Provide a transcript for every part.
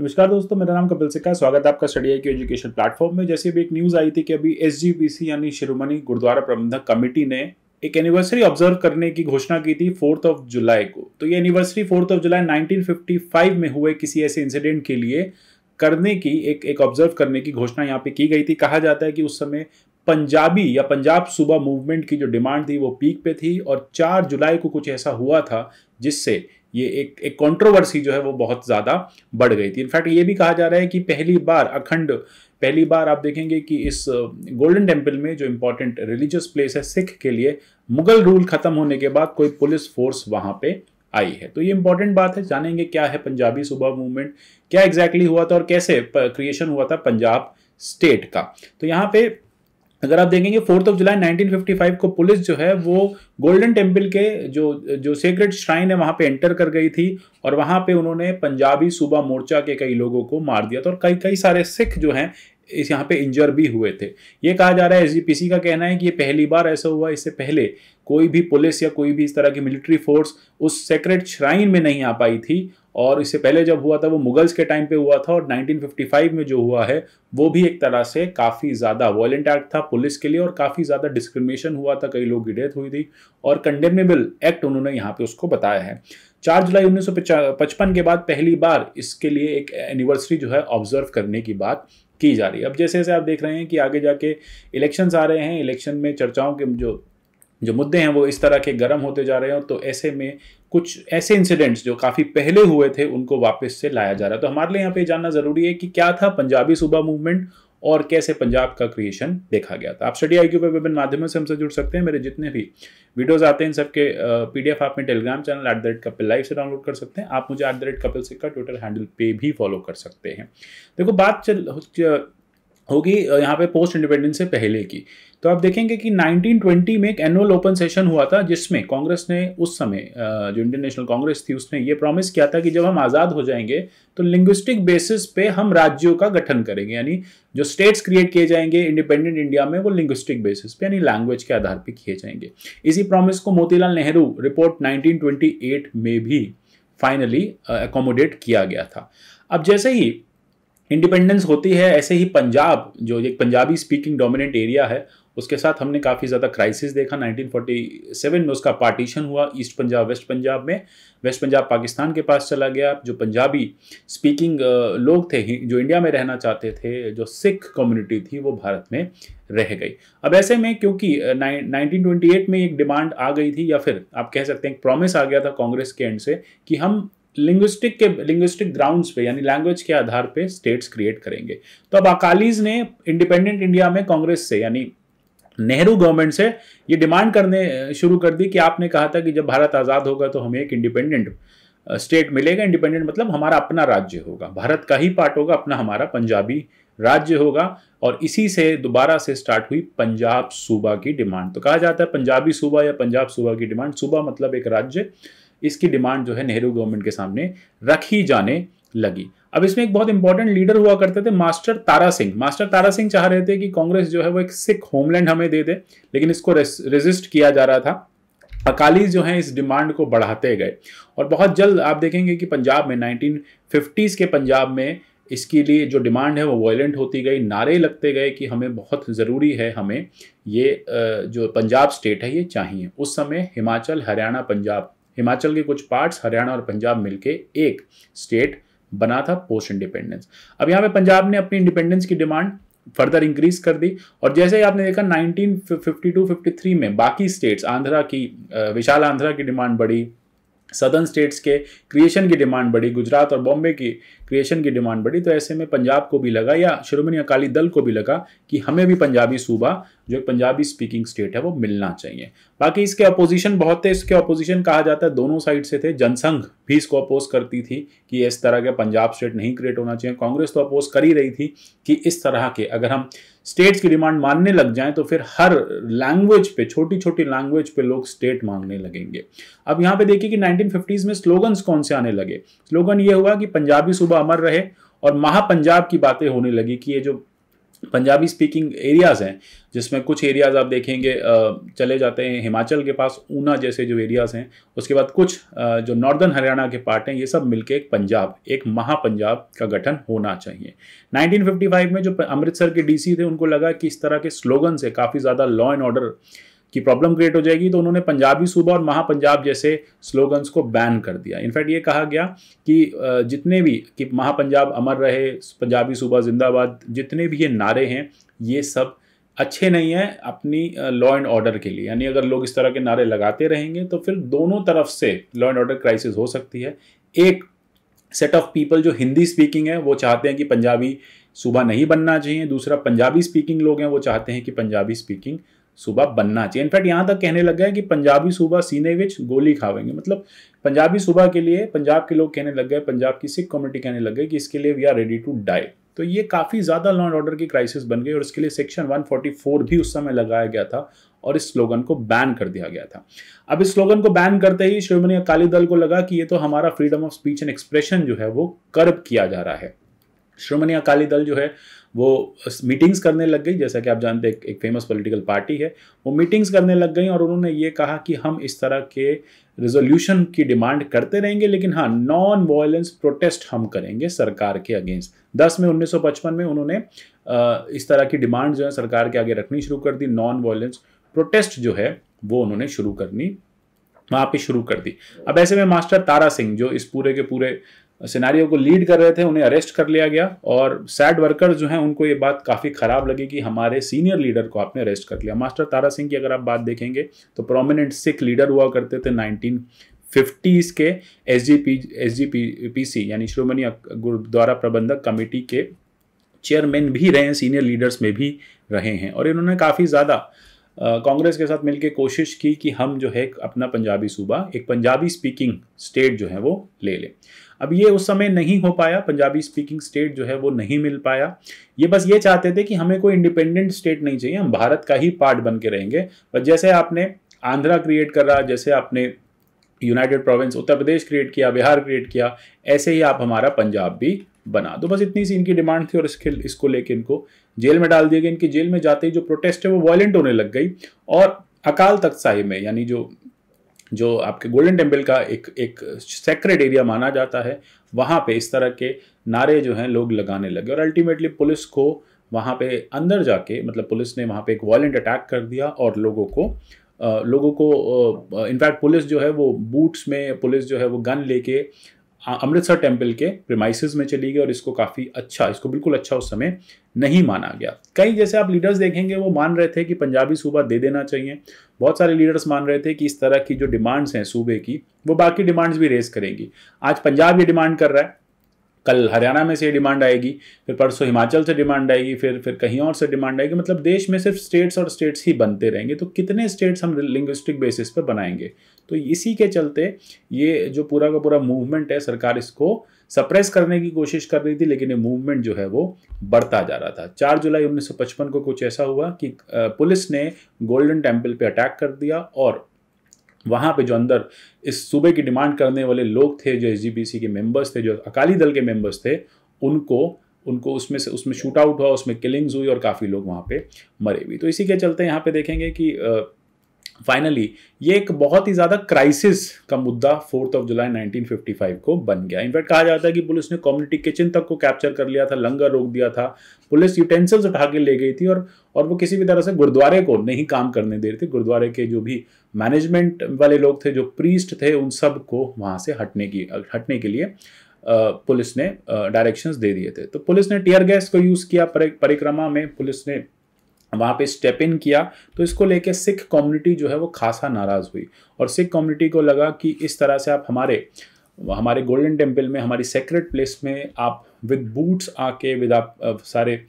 नमस्कार दोस्तों मेरा नाम कपिल सिक्का स्वागत है आपका स्टडी आई के एजुकेशन प्लेटफॉर्म में जैसे भी एक न्यूज़ आई थी कि अभी एस यानी शिरोमणि गुरुद्वारा प्रबंधक कमेटी ने एक एनिवर्सरी ऑब्जर्व करने की घोषणा की थी फोर्थ ऑफ जुलाई को तो ये anniversary fourth of July nineteen में हुए किसी ऐसे इंसिडेंट के लिए करने की एक एक ऑब्जर्व करने की घोषणा यहाँ पे की गई थी कहा जाता है कि उस समय पंजाबी या पंजाब सूबा मूवमेंट की जो डिमांड थी वो पीक पे थी और 4 जुलाई को कुछ ऐसा हुआ था जिससे ये एक एक कंट्रोवर्सी जो है वो बहुत ज़्यादा बढ़ गई थी इनफैक्ट ये भी कहा जा रहा है कि पहली बार अखंड पहली बार आप देखेंगे कि इस गोल्डन टेम्पल में जो इम्पोर्टेंट रिलीजियस प्लेस है सिख के लिए मुगल रूल ख़त्म होने के बाद कोई पुलिस फोर्स वहाँ पर आई है तो ये इंपॉर्टेंट बात है जानेंगे क्या है पंजाबी सुबह मूवमेंट क्या एग्जैक्टली exactly हुआ था और कैसे क्रिएशन हुआ था पंजाब स्टेट का तो यहाँ पे अगर आप देखेंगे फोर्थ ऑफ जुलाई 1955 को पुलिस जो है वो गोल्डन टेम्पल के जो जो सेक्रेट श्राइन है वहां पे एंटर कर गई थी और वहां पे उन्होंने पंजाबी सूबा मोर्चा के कई लोगों को मार दिया था और कई कई सारे सिख जो हैं इस यहाँ पे इंजर भी हुए थे ये कहा जा रहा है एस का कहना है कि ये पहली बार ऐसा हुआ इससे पहले कोई भी पुलिस या कोई भी इस तरह की मिलिट्री फोर्स उस सेक्रेट श्राइन में नहीं आ पाई थी और इससे पहले जब हुआ था वो मुगल्स के टाइम पे हुआ था और 1955 में जो हुआ है वो भी एक तरह से काफ़ी ज़्यादा वॉयेंट एक्ट था पुलिस के लिए और काफ़ी ज़्यादा डिस्क्रिमिनेशन हुआ था कई लोगों की डेथ हुई थी और कंडेमेबल एक्ट उन्होंने यहाँ पे उसको बताया है चार जुलाई उन्नीस के बाद पहली बार इसके लिए एक एनिवर्सरी जो है ऑब्जर्व करने की बात की जा रही है अब जैसे जैसे आप देख रहे हैं कि आगे जाके इलेक्शंस आ रहे हैं इलेक्शन में चर्चाओं के जो जो मुद्दे हैं वो इस तरह के गर्म होते जा रहे हैं तो ऐसे में कुछ ऐसे इंसिडेंट्स जो काफ़ी पहले हुए थे उनको वापस से लाया जा रहा है तो हमारे लिए यहाँ पे जानना ज़रूरी है कि क्या था पंजाबी सूबा मूवमेंट और कैसे पंजाब का क्रिएशन देखा गया था आप स्टडी आई क्यू विभिन्न माध्यमों से हमसे जुड़ सकते हैं मेरे जितने भी वीडियोस आते हैं इन सबके पीडीएफ आप में Telegram channel at the rate Kapil live से डाउनलोड कर सकते हैं आप मुझे एट द रेट कपिल सिक्का ट्विटर हैंडल पे भी फॉलो कर सकते हैं देखो बात चल होगी यहाँ पे पोस्ट इंडिपेंडेंस से पहले की तो आप देखेंगे कि 1920 में एक एनुअल ओपन सेशन हुआ था जिसमें कांग्रेस ने उस समय जो इंडियन नेशनल कांग्रेस थी उसने ये प्रॉमिस किया था कि जब हम आज़ाद हो जाएंगे तो लिंग्विस्टिक बेसिस पे हम राज्यों का गठन करेंगे यानी जो स्टेट्स क्रिएट किए जाएंगे इंडिपेंडेंट इंडिया में वो लिंग्विस्टिक बेसिस पे यानी लैंग्वेज के आधार पर किए जाएंगे इसी प्रॉमिस को मोतीलाल नेहरू रिपोर्ट नाइनटीन में भी फाइनली अकोमोडेट किया गया था अब जैसे ही इंडिपेंडेंस होती है ऐसे ही पंजाब जो एक पंजाबी स्पीकिंग डोमिनेंट एरिया है उसके साथ हमने काफ़ी ज़्यादा क्राइसिस देखा 1947 में उसका पार्टीशन हुआ ईस्ट पंजाब वेस्ट पंजाब में वेस्ट पंजाब पाकिस्तान के पास चला गया जो पंजाबी स्पीकिंग लोग थे जो इंडिया में रहना चाहते थे जो सिख कम्युनिटी थी वो भारत में रह गई अब ऐसे में क्योंकि 1928 में एक डिमांड आ गई थी या फिर आप कह सकते हैं प्रॉमिस आ गया था कांग्रेस के एंड से कि हम लिंग्विस्टिक के लिंग्विस्टिक ग्राउंड्स पे यानी लैंग्वेज के आधार पे स्टेट्स क्रिएट करेंगे तो अब अकालीज ने इंडिपेंडेंट इंडिया में कांग्रेस से यानी नेहरू गवर्नमेंट से ये डिमांड करने शुरू कर दी कि आपने कहा था कि जब भारत आज़ाद होगा तो हमें एक इंडिपेंडेंट स्टेट मिलेगा इंडिपेंडेंट मतलब हमारा अपना राज्य होगा भारत का ही पार्ट होगा अपना हमारा पंजाबी राज्य होगा और इसी से दोबारा से स्टार्ट हुई पंजाब सूबा की डिमांड तो कहा जाता है पंजाबी सूबा या पंजाब सूबा की डिमांड सूबा मतलब एक राज्य इसकी डिमांड जो है नेहरू गवर्नमेंट के सामने रखी जाने लगी अब इसमें एक बहुत इंपॉर्टेंट लीडर हुआ करते थे मास्टर तारा सिंह मास्टर तारा सिंह चाह रहे थे कि कांग्रेस जो है वो एक सिख होमलैंड हमें दे दे लेकिन इसको रेजिस्ट किया जा रहा था अकाली जो हैं इस डिमांड को बढ़ाते गए और बहुत जल्द आप देखेंगे कि पंजाब में 1950s के पंजाब में इसके लिए जो डिमांड है वो वायलेंट होती गई नारे लगते गए कि हमें बहुत ज़रूरी है हमें ये जो पंजाब स्टेट है ये चाहिए उस समय हिमाचल हरियाणा पंजाब हिमाचल के कुछ पार्ट्स हरियाणा और पंजाब मिलके एक स्टेट बना था पोस्ट इंडिपेंडेंस अब यहाँ पे पंजाब ने अपनी इंडिपेंडेंस की डिमांड फर्दर इंक्रीज कर दी और जैसे ही आपने देखा 1952-53 में बाकी स्टेट्स आंध्रा की विशाल आंध्रा की डिमांड बढ़ी सदर्न स्टेट्स के क्रिएशन की डिमांड बढ़ी गुजरात और बॉम्बे की क्रिएशन की डिमांड बढ़ी तो ऐसे में पंजाब को भी लगा या श्रोमणी अकाली दल को भी लगा कि हमें भी पंजाबी सूबा जो एक पंजाबी स्पीकिंग स्टेट है वो मिलना चाहिए बाकी इसके अपोजिशन बहुत थे इसके अपोजिशन कहा जाता है दोनों साइड से थे जनसंघ भी इसको अपोज करती थी कि इस तरह के पंजाब स्टेट नहीं क्रिएट होना चाहिए कांग्रेस तो अपोज कर ही रही थी कि इस तरह के अगर हम स्टेट्स की डिमांड मानने लग जाएं तो फिर हर लैंग्वेज पे छोटी छोटी लैंग्वेज पे लोग स्टेट मांगने लगेंगे अब यहाँ पे देखिए कि नाइनटीन में स्लोगन्स कौन से आने लगे स्लोगन ये हुआ कि पंजाबी सूबा वह अमर रहे और महापंजाब की बातें होने लगी कि ये जो पंजाबी स्पीकिंग एरियाज़ हैं जिसमें कुछ एरियाज़ आप देखेंगे चले जाते हैं हिमाचल के पास ऊना जैसे जो एरियाज़ हैं उसके बाद कुछ जो नॉर्दर्न हरियाणा के पार्ट हैं ये सब मिलके एक पंजाब एक महापंजाब का गठन होना चाहिए 1955 में जो अमृतसर के डीसी थे उनको लगा कि इस तरह के स्लोगन से काफ़ी ज़्यादा लॉ एंड ऑर्डर की प्रॉब्लम क्रिएट हो जाएगी तो उन्होंने पंजाबी सूबा और महापंजाब जैसे स्लोगन्स को बैन कर दिया इनफैक्ट ये कहा गया कि जितने भी कि महापंजाब अमर रहे पंजाबी सूबा जिंदाबाद जितने भी ये नारे हैं ये सब अच्छे नहीं हैं अपनी लॉ एंड ऑर्डर के लिए यानी अगर लोग इस तरह के नारे लगाते रहेंगे तो फिर दोनों तरफ से लॉ एंड ऑर्डर क्राइसिस हो सकती है एक सेट ऑफ पीपल जो हिंदी स्पीकिंग है वो चाहते हैं कि पंजाबी सूबा नहीं बनना चाहिए दूसरा पंजाबी स्पीकिंग लोग हैं वो चाहते हैं कि पंजाबी स्पीकिंग सूबा बनना चाहिए इनफैक्ट यहाँ तक कहने लग गए कि पंजाबी सूबा सीने विच गोली खावेंगे मतलब पंजाबी सूबा के लिए पंजाब के लोग कहने लग गए पंजाब की सिख कम्युनिटी कहने लग गए कि इसके लिए we are ready to die तो ये काफ़ी ज़्यादा लॉ एंड ऑर्डर की क्राइसिस बन गई और इसके लिए सेक्शन 144 भी उस समय लगाया गया था और इस स्लोगन को बैन कर दिया गया था अब इस स्लोगन को बैन करते ही श्रोमणी अकाली दल को लगा कि ये तो हमारा freedom of speech and expression जो है वो कर्ब किया जा रहा है श्रोमणी अकाली दल जो है वो मीटिंग्स करने लग गई जैसा कि आप जानते हैं एक फेमस पॉलिटिकल पार्टी है वो मीटिंग्स करने लग गई और उन्होंने ये कहा कि हम इस तरह के रिजोल्यूशन की डिमांड करते रहेंगे लेकिन हाँ नॉन वायलेंस प्रोटेस्ट हम करेंगे सरकार के अगेंस्ट दस में 1955 में उन्होंने इस तरह की डिमांड जो है सरकार के आगे रखनी शुरू कर दी नॉन वायलेंस प्रोटेस्ट जो है वो उन्होंने शुरू करनी वहाँ पे शुरू कर दी अब ऐसे में मास्टर तारा सिंह जो इस पूरे के पूरे सिनारियों को लीड कर रहे थे उन्हें अरेस्ट कर लिया गया और सैड वर्कर जो हैं उनको ये बात काफ़ी ख़राब लगी कि हमारे सीनियर लीडर को आपने अरेस्ट कर लिया मास्टर तारा सिंह की अगर आप बात देखेंगे तो प्रोमिनेंट सिख लीडर हुआ करते थे नाइनटीन फिफ्टीज़ के S G P S G P P C यानी श्रोमणी गुरुद्वारा प्रबंधक कमेटी के चेयरमैन भी रहे हैं सीनियर लीडर्स में भी रहे हैं और इन्होंने काफ़ी ज़्यादा कांग्रेस के साथ मिलकर कोशिश की कि हम जो है अपना पंजाबी सूबा एक पंजाबी स्पीकिंग स्टेट जो है वो ले लें अब ये उस समय नहीं हो पाया पंजाबी स्पीकिंग स्टेट जो है वो नहीं मिल पाया ये बस ये चाहते थे कि हमें कोई इंडिपेंडेंट स्टेट नहीं चाहिए हम भारत का ही पार्ट बन के रहेंगे पर जैसे आपने आंध्रा क्रिएट करा जैसे आपने united province Uttar Pradesh create किया बिहार क्रिएट किया ऐसे ही आप हमारा पंजाब भी बना दो बस इतनी सी इनकी डिमांड थी और इसके इसको लेके इनको जेल में डाल दिया गया इनकी जेल में जाते ही जो प्रोटेस्ट है वो वायलेंट होने लग गई और अकाल तख्त साहिब में यानी जो जो आपके गोल्डन टेम्पल का एक एक सेक्रेट एरिया माना जाता है वहाँ पे इस तरह के नारे जो हैं लोग लगाने लगे और अल्टीमेटली पुलिस को वहाँ पे अंदर जाके मतलब पुलिस ने वहाँ पे एक वायलेंट अटैक कर दिया और लोगों को आ, लोगों को इनफैक्ट पुलिस जो है वो बूट्स में पुलिस जो है वो गन लेके अमृतसर टेम्पल के प्रिमाइसिस में चली गई और इसको काफ़ी अच्छा इसको बिल्कुल अच्छा उस समय नहीं माना गया कई जैसे आप लीडर्स देखेंगे वो मान रहे थे कि पंजाबी सूबा दे देना चाहिए बहुत सारे लीडर्स मान रहे थे कि इस तरह की जो डिमांड्स हैं सूबे की वो बाकी डिमांड्स भी रेज करेंगी आज पंजाब ये डिमांड कर रहा है कल हरियाणा में से डिमांड आएगी फिर परसों हिमाचल से डिमांड आएगी फिर फिर कहीं और से डिमांड आएगी मतलब देश में सिर्फ स्टेट्स और स्टेट्स ही बनते रहेंगे तो कितने स्टेट्स हम लिंग्विस्टिक बेसिस पर बनाएंगे तो इसी के चलते ये जो पूरा का पूरा मूवमेंट है सरकार इसको सप्रेस करने की कोशिश कर रही थी लेकिन ये मूवमेंट जो है वो बढ़ता जा रहा था 4 जुलाई 1955 को कुछ ऐसा हुआ कि पुलिस ने गोल्डन टेम्पल पे अटैक कर दिया और वहाँ पे जो अंदर इस सूबे की डिमांड करने वाले लोग थे जो एच के मेंबर्स थे जो अकाली दल के मेंबर्स थे उनको उनको उसमें से उसमें शूट आउट हुआ उसमें किलिंग्स हुई और काफ़ी लोग वहाँ पे मरे भी तो इसी के चलते यहाँ पे देखेंगे कि फाइनली ये एक बहुत ही ज़्यादा क्राइसिस का मुद्दा फोर्थ ऑफ जुलाई 1955 को बन गया इनफैक्ट कहा जाता है कि पुलिस ने कम्युनिटी किचन तक को कैप्चर कर लिया था लंगर रोक दिया था पुलिस यूटेंसिल्स उठा के ले गई थी और और वो किसी भी तरह से गुरुद्वारे को नहीं काम करने दे रही थी गुरुद्वारे के जो भी मैनेजमेंट वाले लोग थे जो प्रीस्ट थे उन सब को वहाँ से हटने की हटने के लिए पुलिस ने डायरेक्शंस दे दिए थे तो पुलिस ने टीयर गैस को यूज़ किया परिक्रमा में पुलिस ने वहाँ पे स्टेप इन किया तो इसको लेके सिख कम्युनिटी जो है वो खासा नाराज़ हुई और सिख कम्युनिटी को लगा कि इस तरह से आप हमारे हमारे गोल्डन टेम्पल में हमारी सेक्रेट प्लेस में आप विद बूट्स आके विद आप सारे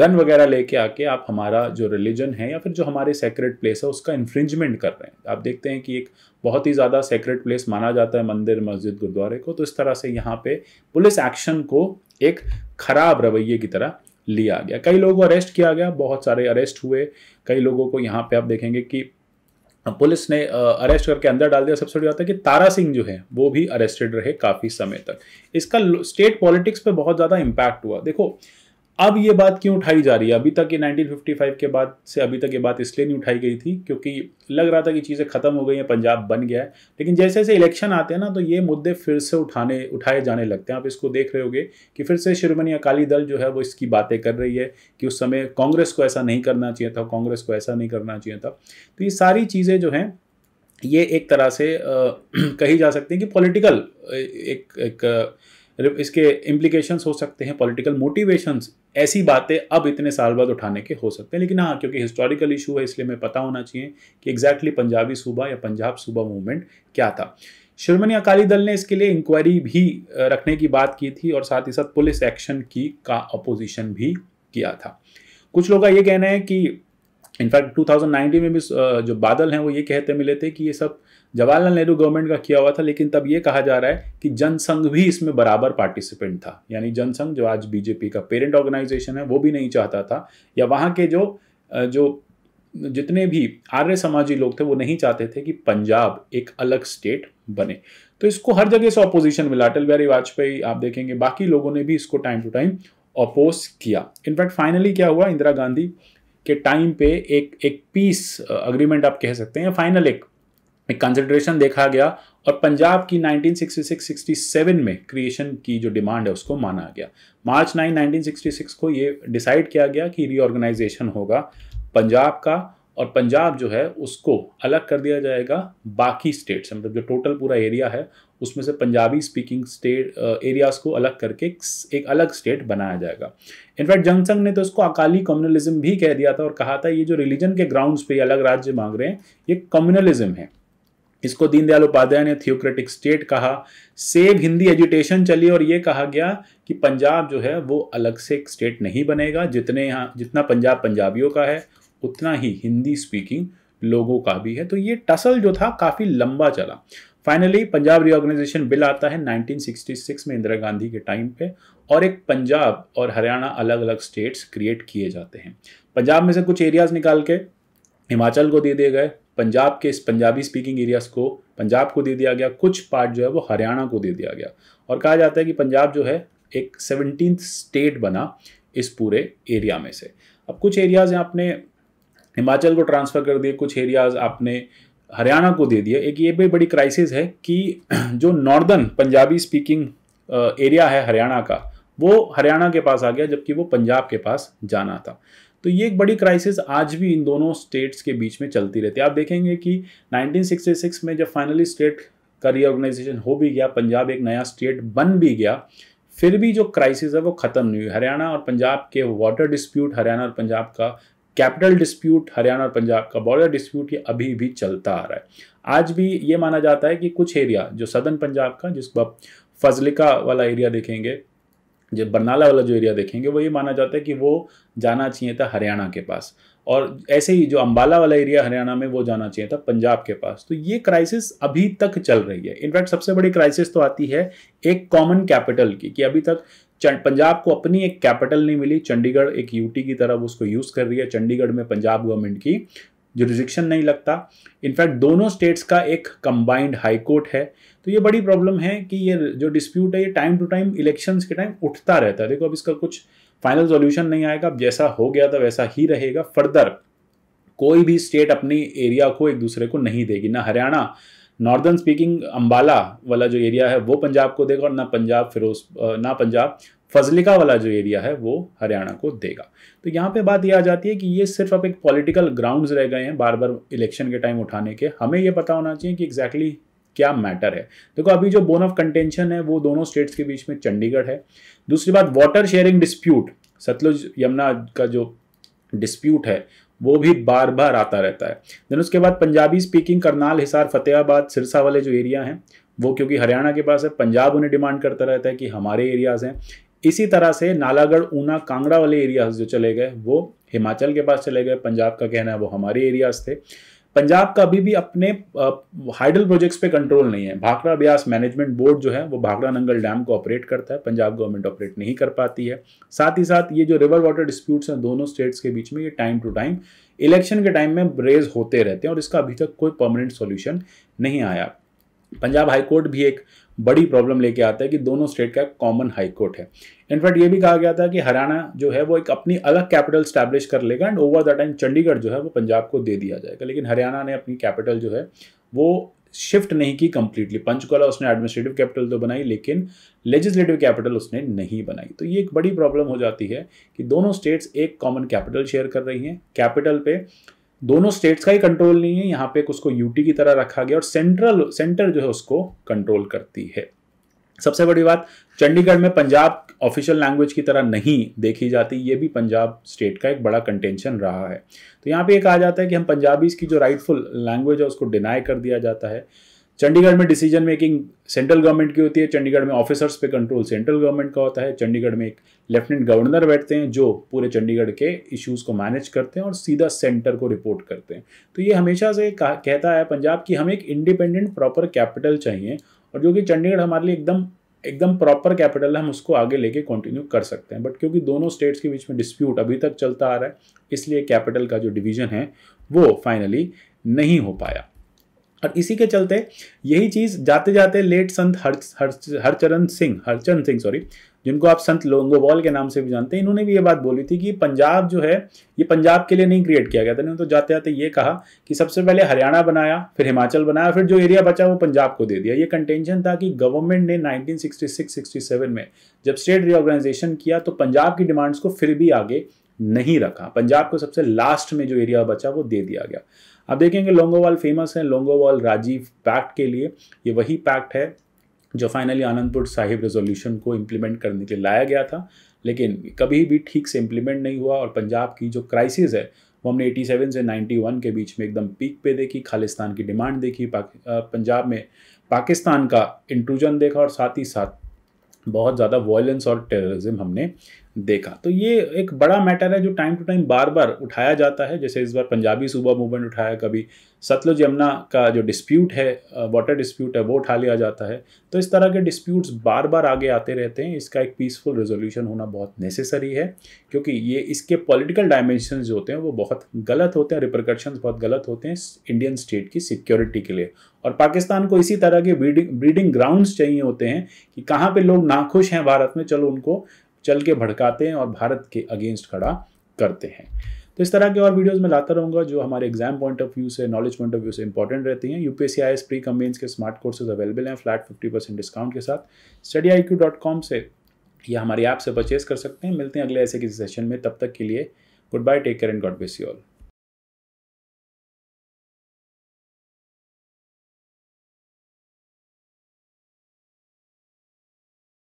गन वगैरह लेके आके आप हमारा जो रिलीजन है या फिर जो हमारे सेक्रेट प्लेस है उसका इन्फ्रिंजमेंट कर रहे हैं आप देखते हैं कि एक बहुत ही ज़्यादा सेक्रेट प्लेस माना जाता है मंदिर मस्जिद गुरुद्वारे को तो इस तरह से यहाँ पे पुलिस एक्शन को एक ख़राब रवैये की तरह लिया गया कई लोगों को अरेस्ट किया गया बहुत सारे अरेस्ट हुए कई लोगों को यहाँ पे आप देखेंगे कि पुलिस ने अरेस्ट करके अंदर डाल दिया सबसे बड़ी बात है कि तारा सिंह जो है वो भी अरेस्टेड रहे काफ़ी समय तक इसका स्टेट पॉलिटिक्स पे बहुत ज़्यादा इम्पैक्ट हुआ देखो अब ये बात क्यों उठाई जा रही है अभी तक ये 1955 के बाद से अभी तक ये बात इसलिए नहीं उठाई गई थी क्योंकि लग रहा था कि चीज़ें ख़त्म हो गई हैं पंजाब बन गया है लेकिन जैसे जैसे इलेक्शन आते हैं ना तो ये मुद्दे फिर से उठाने उठाए जाने लगते हैं आप इसको देख रहे होगे कि फिर से शिरोमणि अकाली दल जो है वो इसकी बातें कर रही है कि उस समय कांग्रेस को ऐसा नहीं करना चाहिए था कांग्रेस को ऐसा नहीं करना चाहिए था तो ये सारी चीज़ें जो हैं ये एक तरह से कही जा सकती हैं कि पॉलिटिकल एक, एक, एक मतलब इसके इम्प्लीकेशंस हो सकते हैं पॉलिटिकल मोटिवेशंस ऐसी बातें अब इतने साल बाद उठाने के हो सकते हैं लेकिन हाँ क्योंकि हिस्टोरिकल इशू है इसलिए मैं पता होना चाहिए कि एग्जैक्टली exactly पंजाबी सूबा या पंजाब सूबा मूवमेंट क्या था श्रोमणी अकाली दल ने इसके लिए इंक्वायरी भी रखने की बात की थी और साथ ही साथ पुलिस एक्शन की का अपोजिशन भी किया था कुछ लोग का ये कहना है कि इनफैक्ट 2019 में भी जो बादल हैं वो ये कहते मिले थे कि ये सब जवाहरलाल नेहरू गवर्नमेंट का किया हुआ था लेकिन तब ये कहा जा रहा है कि जनसंघ भी इसमें बराबर पार्टिसिपेंट था यानी जनसंघ जो आज बीजेपी का पेरेंट ऑर्गेनाइजेशन है वो भी नहीं चाहता था या वहाँ के जो जो जितने भी आर्य समाजी लोग थे वो नहीं चाहते थे कि पंजाब एक अलग स्टेट बने तो इसको हर जगह से ऑपोजिशन मिला अटल बिहारी वाजपेयी आप देखेंगे बाकी लोगों ने भी इसको टाइम टू टाइम अपोज किया इनफैक्ट फाइनली क्या हुआ इंदिरा गांधी के टाइम पे एक एक पीस अग्रीमेंट आप कह सकते हैं फाइनल एक एक कंसिडरेशन देखा गया और पंजाब की 1966-67 में क्रिएशन की जो डिमांड है उसको माना गया मार्च 9 1966 को ये डिसाइड किया गया कि रीऑर्गेनाइजेशन होगा पंजाब का और पंजाब जो है उसको अलग कर दिया जाएगा बाकी स्टेट से मतलब जो टोटल पूरा एरिया है उसमें से पंजाबी स्पीकिंग स्टेट एरियाज़ को अलग करके एक अलग स्टेट बनाया जाएगा इनफैक्ट जंगसंग ने तो इसको अकाली कम्युनलिज्म भी कह दिया था और कहा था ये जो रिलीजन के ग्राउंड्स पे अलग राज्य मांग रहे हैं ये कम्युनलिज्म है इसको दीनदयाल उपाध्याय ने थियोक्रेटिक स्टेट कहा सेव हिंदी एजुटेशन चली और ये कहा गया कि पंजाब जो है वो अलग से एक स्टेट नहीं बनेगा जितने यहाँ जितना पंजाब पंजाबियों का है उतना ही हिंदी स्पीकिंग लोगों का भी है तो ये टसल जो था काफ़ी लंबा चला फाइनली पंजाब रिओर्गेनाइजेशन बिल आता है 1966 में इंदिरा गांधी के टाइम पे और एक पंजाब और हरियाणा अलग अलग स्टेट्स क्रिएट किए जाते हैं पंजाब में से कुछ एरियाज निकाल के हिमाचल को दे दिए गए पंजाब के इस पंजाबी स्पीकिंग एरियाज को पंजाब को दे दिया गया कुछ पार्ट जो है वो हरियाणा को दे दिया गया और कहा जाता है कि पंजाब जो है एक सेवनटीन स्टेट बना इस पूरे एरिया में से अब कुछ एरियाज आपने हिमाचल को ट्रांसफ़र कर दिए कुछ एरियाज आपने हरियाणा को दे दिए एक ये भी बड़ी क्राइसिस है कि जो नॉर्दर्न पंजाबी स्पीकिंग एरिया है हरियाणा का वो हरियाणा के पास आ गया जबकि वो पंजाब के पास जाना था तो ये एक बड़ी क्राइसिस आज भी इन दोनों स्टेट्स के बीच में चलती रहती है आप देखेंगे कि 1966 में जब फाइनली स्टेट का रीऑर्गेनाइजेशन हो भी गया पंजाब एक नया स्टेट बन भी गया फिर भी जो क्राइसिस है वो ख़त्म नहीं हुई हरियाणा और पंजाब के वाटर डिस्प्यूट हरियाणा और पंजाब का कैपिटल डिस्प्यूट हरियाणा और पंजाब का बॉर्डर डिस्प्यूट ये अभी भी चलता आ रहा है आज भी ये माना जाता है कि कुछ एरिया जो सदन पंजाब का जिसको आप फजलिका वाला एरिया देखेंगे जो बरनाला वाला जो एरिया देखेंगे वो ये माना जाता है कि वो जाना चाहिए था हरियाणा के पास और ऐसे ही जो अम्बाला वाला एरिया हरियाणा में वो जाना चाहिए था पंजाब के पास तो ये क्राइसिस अभी तक चल रही है इनफैक्ट सबसे बड़ी क्राइसिस तो आती है एक कॉमन कैपिटल की कि अभी तक पंजाब को अपनी एक कैपिटल नहीं मिली चंडीगढ़ एक यूटी की तरह उसको यूज़ कर रही है चंडीगढ़ में पंजाब गवर्नमेंट की जुरिस्डिक्शन नहीं लगता इनफैक्ट दोनों स्टेट्स का एक कंबाइंड हाई कोर्ट है तो ये बड़ी प्रॉब्लम है कि ये जो डिस्प्यूट है ये टाइम टू टाइम इलेक्शंस के टाइम उठता रहता है देखो अब इसका कुछ फाइनल सॉल्यूशन नहीं आएगा अब जैसा हो गया था वैसा ही रहेगा फर्दर कोई भी स्टेट अपनी एरिया को एक दूसरे को नहीं देगी ना हरियाणा नॉर्दर्न स्पीकिंग अम्बाला वाला जो एरिया है वो पंजाब को देगा और ना पंजाब फिरोज ना पंजाब फजलिका वाला जो एरिया है वो हरियाणा को देगा तो यहाँ पे बात ये आ जाती है कि ये सिर्फ अब एक पॉलिटिकल ग्राउंड्स रह गए हैं बार बार इलेक्शन के टाइम उठाने के हमें ये पता होना चाहिए कि एग्जैक्टली exactly क्या मैटर है देखो अभी जो बोन ऑफ कंटेंशन है वो दोनों स्टेट्स के बीच में चंडीगढ़ है दूसरी बात water sharing dispute Sutlej Yamuna का जो डिस्प्यूट है वो भी बार बार आता रहता है देन उसके बाद पंजाबी स्पीकिंग करनाल हिसार फतेहाबाद सिरसा वाले जो एरिया हैं वो क्योंकि हरियाणा के पास है पंजाब उन्हें डिमांड करता रहता है कि हमारे एरियाज़ हैं इसी तरह से नालागढ़ ऊना कांगड़ा वाले एरियाज जो चले गए वो हिमाचल के पास चले गए पंजाब का कहना है वो हमारे एरियाज थे पंजाब का अभी भी अपने हाइडल प्रोजेक्ट्स पे कंट्रोल नहीं है भाखड़ा ब्यास मैनेजमेंट बोर्ड जो है वो भाखड़ा नंगल डैम को ऑपरेट करता है पंजाब गवर्नमेंट ऑपरेट नहीं कर पाती है साथ ही साथ ये जो रिवर वाटर डिस्प्यूट्स हैं दोनों स्टेट्स के बीच में ये टाइम टू टाइम इलेक्शन के टाइम में रेज होते रहते हैं और इसका अभी तक कोई परमानेंट सोल्यूशन नहीं आया पंजाब हाईकोर्ट भी एक बड़ी प्रॉब्लम लेके आता है कि दोनों स्टेट का कॉमन हाई कोर्ट है इनफैक्ट ये भी कहा गया था कि हरियाणा जो है वो एक अपनी अलग कैपिटल स्टैब्लिश कर लेगा and over the time Chandigarh जो है वो पंजाब को दे दिया जाएगा लेकिन हरियाणा ने अपनी कैपिटल जो है वो शिफ्ट नहीं की कंप्लीटली पंचकुला उसने एडमिनिस्ट्रेटिव कैपिटल तो बनाई लेकिन लेजिस्लेटिव कैपिटल उसने नहीं बनाई तो ये एक बड़ी प्रॉब्लम हो जाती है कि दोनों स्टेट्स एक कॉमन कैपिटल शेयर कर रही हैं कैपिटल पे दोनों स्टेट्स का ही कंट्रोल नहीं है यहाँ पे उसको यूटी की तरह रखा गया और सेंट्रल सेंटर जो है उसको कंट्रोल करती है सबसे बड़ी बात चंडीगढ़ में पंजाब ऑफिशियल लैंग्वेज की तरह नहीं देखी जाती ये भी पंजाब स्टेट का एक बड़ा कंटेंशन रहा है तो यहाँ पे ये कहा जाता है कि हम पंजाबीज़ की जो राइटफुल लैंग्वेज है उसको डिनाई कर दिया जाता है चंडीगढ़ में डिसीजन मेकिंग सेंट्रल गवर्नमेंट की होती है चंडीगढ़ में ऑफिसर्स पे कंट्रोल सेंट्रल गवर्नमेंट का होता है चंडीगढ़ में एक लेफ्टिनेंट गवर्नर बैठते हैं जो पूरे चंडीगढ़ के इश्यूज को मैनेज करते हैं और सीधा सेंटर को रिपोर्ट करते हैं तो ये हमेशा से कहता है पंजाब कि हमें एक इंडिपेंडेंट प्रॉपर कैपिटल चाहिए और जो कि चंडीगढ़ हमारे लिए एकदम एकदम प्रॉपर कैपिटल है हम उसको आगे लेके कंटिन्यू कर सकते हैं बट क्योंकि दोनों स्टेट्स के बीच में डिस्प्यूट अभी तक चलता आ रहा है इसलिए कैपिटल का जो डिवीजन है वो फाइनली नहीं हो पाया और इसी के चलते यही चीज़ जाते जाते लेट संत हर हर्च हरचरण सिंह हरचरण सिंह सॉरी जिनको आप संत लोंगोवाल के नाम से भी जानते हैं इन्होंने भी ये बात बोली थी कि पंजाब जो है ये पंजाब के लिए नहीं क्रिएट किया गया था इन्होंने तो जाते जाते ये कहा कि सबसे पहले हरियाणा बनाया फिर हिमाचल बनाया फिर जो एरिया बचा वो पंजाब को दे दिया ये कंटेंशन था कि गवर्नमेंट ने नाइनटीन सिक्सटी में जब स्टेट रिओर्गेनाइजेशन किया तो पंजाब की डिमांड्स को फिर भी आगे नहीं रखा पंजाब को सबसे लास्ट में जो एरिया बचा वो दे दिया गया आप देखेंगे लोंगोवाल फेमस है लोंगोवाल राजीव पैक्ट के लिए ये वही पैक्ट है जो फाइनली आनंदपुर साहिब रेजोल्यूशन को इम्प्लीमेंट करने के लिए लाया गया था लेकिन कभी भी ठीक से इम्प्लीमेंट नहीं हुआ और पंजाब की जो क्राइसिस है वो हमने 87 से 91 के बीच में एकदम पीक पे देखी खालिस्तान की डिमांड देखी पंजाब में पाकिस्तान का इंट्रूजन देखा और साथ ही साथ बहुत ज़्यादा वॉयलेंस और टेररिज्म हमने देखा तो ये एक बड़ा मैटर है जो टाइम टू टाइम बार बार उठाया जाता है जैसे इस बार पंजाबी सूबा मूवमेंट उठाया कभी सतलुज यमुना का जो डिस्प्यूट है वाटर डिस्प्यूट है वो उठा लिया जाता है तो इस तरह के डिस्प्यूट्स बार बार आगे आते रहते हैं इसका एक पीसफुल रेजोल्यूशन होना बहुत नेसेसरी है क्योंकि ये इसके पॉलिटिकल डायमेंशन जो होते हैं वो बहुत गलत होते हैं रिप्रकर्शन बहुत गलत होते हैं इंडियन स्टेट की सिक्योरिटी के लिए और पाकिस्तान को इसी तरह के ब्रीडिंग ब्रीडिंग ग्राउंड्स चाहिए होते हैं कि कहाँ पर लोग नाखुश हैं भारत में चलो उनको चल के भड़काते हैं और भारत के अगेंस्ट खड़ा करते हैं तो इस तरह के और वीडियोस मैं लाता रहूँगा जो हमारे एग्जाम पॉइंट ऑफ व्यू से नॉलेज पॉइंट ऑफ व्यू से इंपॉर्टेंट रहती हैं यूपीएससी आई एस प्री कम्बेन्स के स्मार्ट कोर्सेज अवेलेबल हैं फ्लैट फिफ्टी परसेंट डिस्काउंट के साथ study I Q dot com से या हमारी ऐप से परचेज कर सकते हैं मिलते हैं अगले ऐसे किसी सेशन में तब तक के लिए good bye take care and God bless you all